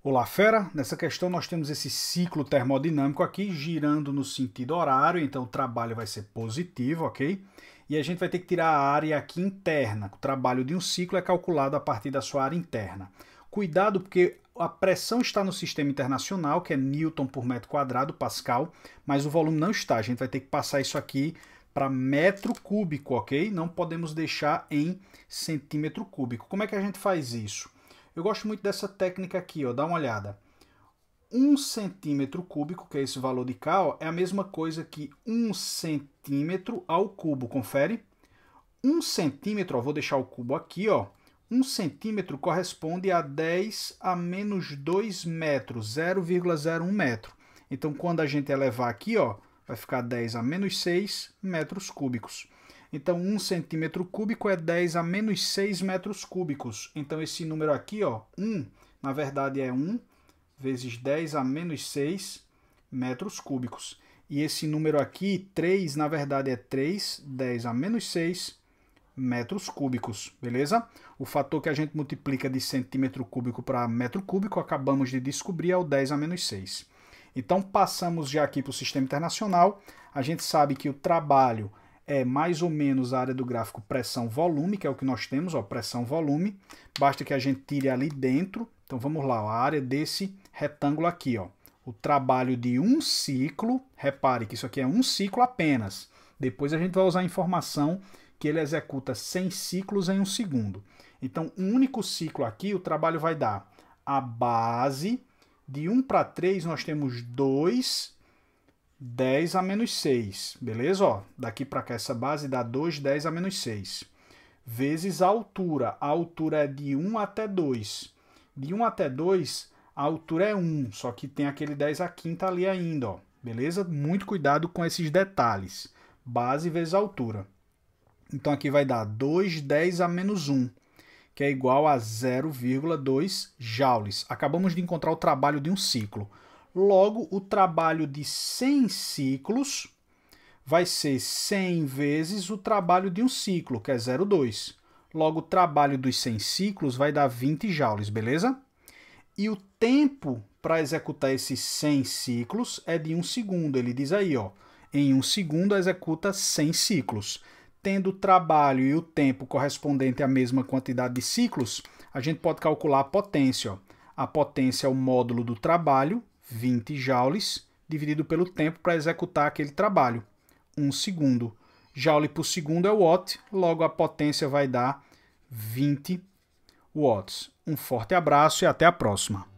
Olá, fera! Nessa questão nós temos esse ciclo termodinâmico aqui girando no sentido horário, então o trabalho vai ser positivo, ok? E a gente vai ter que tirar a área aqui interna. O trabalho de um ciclo é calculado a partir da sua área interna. Cuidado porque a pressão está no sistema internacional, que é Newton por metro quadrado, Pascal, mas o volume não está. A gente vai ter que passar isso aqui para metro cúbico, ok? Não podemos deixar em centímetro cúbico. Como é que a gente faz isso? Eu gosto muito dessa técnica aqui, ó, dá uma olhada. 1 um centímetro cúbico, que é esse valor de K, ó, é a mesma coisa que 1 um centímetro ao cubo, confere? 1 um centímetro, ó, vou deixar o cubo aqui, 1 um centímetro corresponde a 10 a menos 2 metros, 0,01 metro. Então, quando a gente elevar aqui, ó, vai ficar 10 a menos 6 metros cúbicos. Então, 1 centímetro cúbico é 10 a menos 6 metros cúbicos. Então, esse número aqui, ó, 1, na verdade é 1 vezes 10 a menos 6 metros cúbicos. E esse número aqui, 3, na verdade é 3, 10 a menos 6 metros cúbicos, beleza? O fator que a gente multiplica de centímetro cúbico para metro cúbico, acabamos de descobrir, é o 10 a menos 6. Então, passamos já aqui para o sistema internacional. A gente sabe que o trabalho é mais ou menos a área do gráfico pressão-volume, que é o que nós temos, pressão-volume. Basta que a gente tire ali dentro. Então vamos lá, a área desse retângulo aqui, ó. O trabalho de um ciclo, repare que isso aqui é um ciclo apenas. Depois a gente vai usar a informação que ele executa 100 ciclos em um segundo. Então, um único ciclo aqui, o trabalho vai dar a base. De 1 para 3, nós temos 2 10 a menos 6, beleza? Ó, daqui para cá essa base dá 2, 10 a menos 6. Vezes a altura. A altura é de 1 até 2. De 1 até 2, a altura é 1, só que tem aquele 10 a quinta ali ainda, ó. Beleza? Muito cuidado com esses detalhes. Base vezes altura. Então aqui vai dar 2, 10 a menos 1, que é igual a 0,2 joules. Acabamos de encontrar o trabalho de um ciclo. Logo, o trabalho de 100 ciclos vai ser 100 vezes o trabalho de um ciclo, que é 0,2. Logo, o trabalho dos 100 ciclos vai dar 20 joules, beleza? E o tempo para executar esses 100 ciclos é de 1 segundo. Ele diz aí, ó, em 1 segundo executa 100 ciclos. Tendo o trabalho e o tempo correspondente à mesma quantidade de ciclos, a gente pode calcular a potência. Ó. A potência é o módulo do trabalho 20 joules dividido pelo tempo para executar aquele trabalho, 1 segundo. Joule por segundo é watt, logo a potência vai dar 20 watts. Um forte abraço e até a próxima.